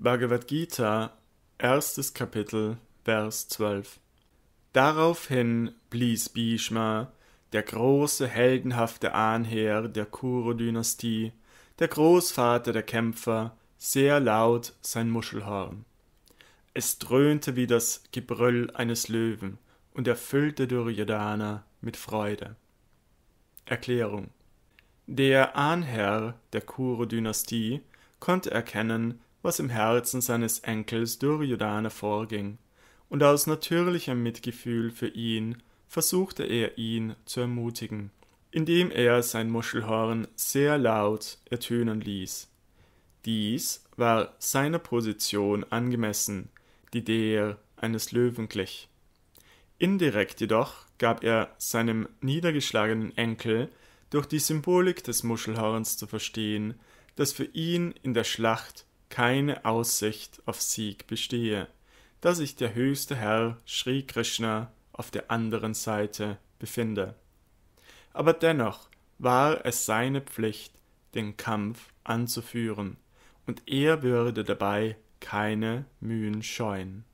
Bhagavad Gita, erstes Kapitel, Vers 12. Daraufhin blies Bhishma, der große heldenhafte Ahnherr der Kuru-Dynastie, der Großvater der Kämpfer, sehr laut sein Muschelhorn. Es dröhnte wie das Gebrüll eines Löwen und erfüllte Duryodhana mit Freude. Erklärung Der Ahnherr der Kuru-Dynastie konnte erkennen, was im Herzen seines Enkels Duryodhana vorging, und aus natürlichem Mitgefühl für ihn versuchte er ihn zu ermutigen, indem er sein Muschelhorn sehr laut ertönen ließ. Dies war seiner Position angemessen, die der eines Löwen glich. Indirekt jedoch gab er seinem niedergeschlagenen Enkel durch die Symbolik des Muschelhorns zu verstehen, dass für ihn in der Schlacht keine Aussicht auf Sieg bestehe, da sich der höchste Herr, Sri Krishna, auf der anderen Seite befinde. Aber dennoch war es seine Pflicht, den Kampf anzuführen, und er würde dabei keine Mühen scheuen.